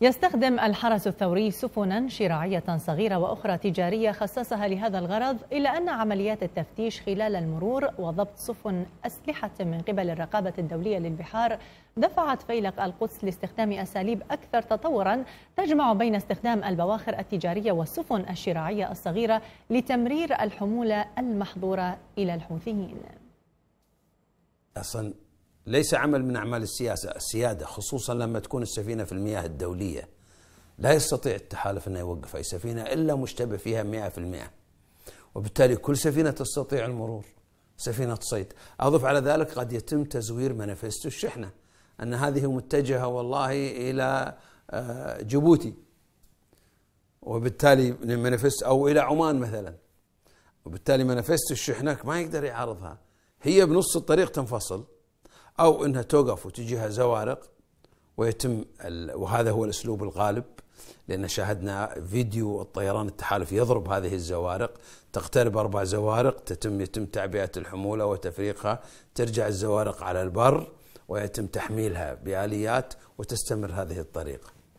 يستخدم الحرس الثوري سفنا شراعية صغيرة وأخرى تجارية خصصها لهذا الغرض إلا أن عمليات التفتيش خلال المرور وضبط سفن أسلحة من قبل الرقابة الدولية للبحار دفعت فيلق القدس لاستخدام أساليب أكثر تطورا تجمع بين استخدام البواخر التجارية والسفن الشراعية الصغيرة لتمرير الحمولة المحظورة إلى الحوثيين. أصلا ليس عمل من أعمال السياسة السيادة خصوصا لما تكون السفينة في المياه الدولية لا يستطيع التحالف أنه يوقف أي سفينة إلا مشتبه فيها مئة في المئة وبالتالي كل سفينة تستطيع المرور سفينة صيد أضف على ذلك قد يتم تزوير منافست الشحنة أن هذه متجهة والله إلى آه، جيبوتي وبالتالي منافست أو إلى عمان مثلا وبالتالي منافست الشحنة ما يقدر يعارضها هي بنص الطريق تنفصل أو أنها توقف وتجيها زوارق ويتم وهذا هو الأسلوب الغالب لأن شاهدنا فيديو الطيران التحالف يضرب هذه الزوارق تقترب أربع زوارق تتم يتم تعبئة الحمولة وتفريقها ترجع الزوارق على البر ويتم تحميلها بآليات وتستمر هذه الطريقة